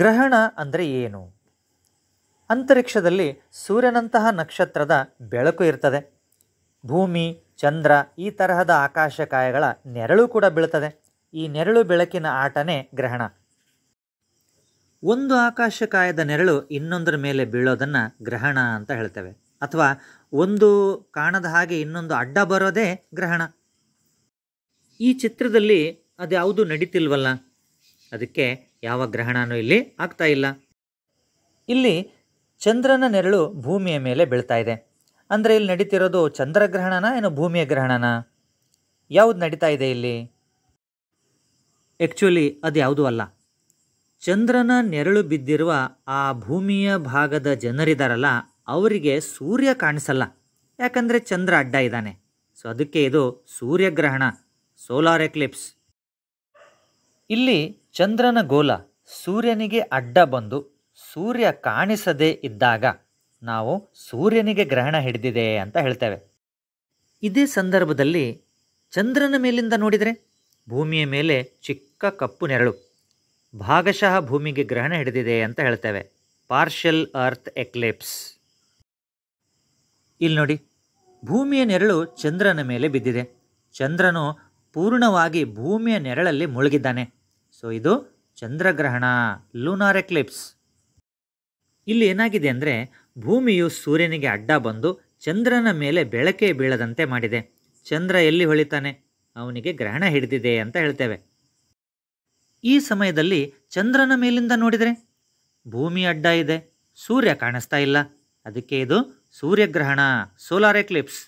ಗ್ರಹಣ ಅಂದರೆ ಏನು ಅಂತರಿಕ್ಷದಲ್ಲಿ ಸೂರ್ಯನಂತಹ ನಕ್ಷತ್ರದ ಬೆಳಕು ಇರ್ತದೆ ಭೂಮಿ ಚಂದ್ರ ಈ ತರಹದ ಆಕಾಶಕಾಯಗಳ ನೆರಳು ಕೂಡ ಬೀಳ್ತದೆ ಈ ನೆರಳು ಬೆಳಕಿನ ಆಟನೇ ಗ್ರಹಣ ಒಂದು ಆಕಾಶಕಾಯದ ನೆರಳು ಇನ್ನೊಂದರ ಮೇಲೆ ಬೀಳೋದನ್ನು ಗ್ರಹಣ ಅಂತ ಹೇಳ್ತೇವೆ ಅಥವಾ ಒಂದು ಕಾಣದ ಹಾಗೆ ಇನ್ನೊಂದು ಅಡ್ಡ ಬರೋದೇ ಗ್ರಹಣ ಈ ಚಿತ್ರದಲ್ಲಿ ಅದ್ಯಾವುದು ನಡೀತಿಲ್ವಲ್ಲ ಅದಕ್ಕೆ ಯಾವ ಗ್ರಹಣನೂ ಇಲ್ಲಿ ಆಗ್ತಾ ಇಲ್ಲ ಇಲ್ಲಿ ಚಂದ್ರನ ನೆರಳು ಭೂಮಿಯ ಮೇಲೆ ಬೀಳ್ತಾ ಇದೆ ಅಂದರೆ ಇಲ್ಲಿ ನಡೀತಿರೋದು ಚಂದ್ರಗ್ರಹಣನ ಏನು ಭೂಮಿಯ ಗ್ರಹಣನ ಯಾವುದು ನಡೀತಾ ಇದೆ ಇಲ್ಲಿ ಆ್ಯಕ್ಚುಲಿ ಅದು ಯಾವುದೂ ಅಲ್ಲ ಚಂದ್ರನ ನೆರಳು ಬಿದ್ದಿರುವ ಆ ಭೂಮಿಯ ಭಾಗದ ಜನರಿದಾರಲ್ಲ ಅವರಿಗೆ ಸೂರ್ಯ ಕಾಣಿಸಲ್ಲ ಯಾಕಂದರೆ ಚಂದ್ರ ಅಡ್ಡ ಇದ್ದಾನೆ ಸೊ ಅದಕ್ಕೆ ಇದು ಸೂರ್ಯಗ್ರಹಣ ಸೋಲಾರ್ ಎಕ್ಲಿಪ್ಸ್ ಇಲ್ಲಿ ಚಂದ್ರನ ಗೋಲ ಸೂರ್ಯನಿಗೆ ಅಡ್ಡ ಬಂದು ಸೂರ್ಯ ಕಾಣಿಸದೇ ಇದ್ದಾಗ ನಾವು ಸೂರ್ಯನಿಗೆ ಗ್ರಹಣ ಹಿಡಿದಿದೆ ಅಂತ ಹೇಳ್ತೇವೆ ಇದೇ ಸಂದರ್ಭದಲ್ಲಿ ಚಂದ್ರನ ಮೇಲಿಂದ ನೋಡಿದರೆ ಭೂಮಿಯ ಮೇಲೆ ಚಿಕ್ಕ ಕಪ್ಪು ನೆರಳು ಭಾಗಶಃ ಭೂಮಿಗೆ ಗ್ರಹಣ ಹಿಡಿದಿದೆ ಅಂತ ಹೇಳ್ತೇವೆ ಪಾರ್ಷಲ್ ಅರ್ತ್ ಎಕ್ಲಿಪ್ಸ್ ಇಲ್ಲಿ ನೋಡಿ ಭೂಮಿಯ ನೆರಳು ಚಂದ್ರನ ಮೇಲೆ ಬಿದ್ದಿದೆ ಚಂದ್ರನು ಪೂರ್ಣವಾಗಿ ಭೂಮಿಯ ನೆರಳಲ್ಲಿ ಮುಳುಗಿದ್ದಾನೆ ಸೊ ಇದು ಚಂದ್ರಗ್ರಹಣ ಲೂನಾರ್ ಎಕ್ಲಿಪ್ಸ್ ಇಲ್ಲಿ ಏನಾಗಿದೆ ಅಂದರೆ ಭೂಮಿಯು ಸೂರ್ಯನಿಗೆ ಅಡ್ಡ ಬಂದು ಚಂದ್ರನ ಮೇಲೆ ಬೆಳಕೆ ಬೀಳದಂತೆ ಮಾಡಿದೆ ಚಂದ್ರ ಎಲ್ಲಿ ಹೊಳಿತಾನೆ ಅವನಿಗೆ ಗ್ರಹಣ ಹಿಡಿದಿದೆ ಅಂತ ಹೇಳ್ತೇವೆ ಈ ಸಮಯದಲ್ಲಿ ಚಂದ್ರನ ಮೇಲಿಂದ ನೋಡಿದರೆ ಭೂಮಿ ಅಡ್ಡ ಇದೆ ಸೂರ್ಯ ಕಾಣಿಸ್ತಾ ಇಲ್ಲ ಅದಕ್ಕೆ ಇದು ಸೂರ್ಯಗ್ರಹಣ ಸೋಲಾರ್ ಎಕ್ಲಿಪ್ಸ್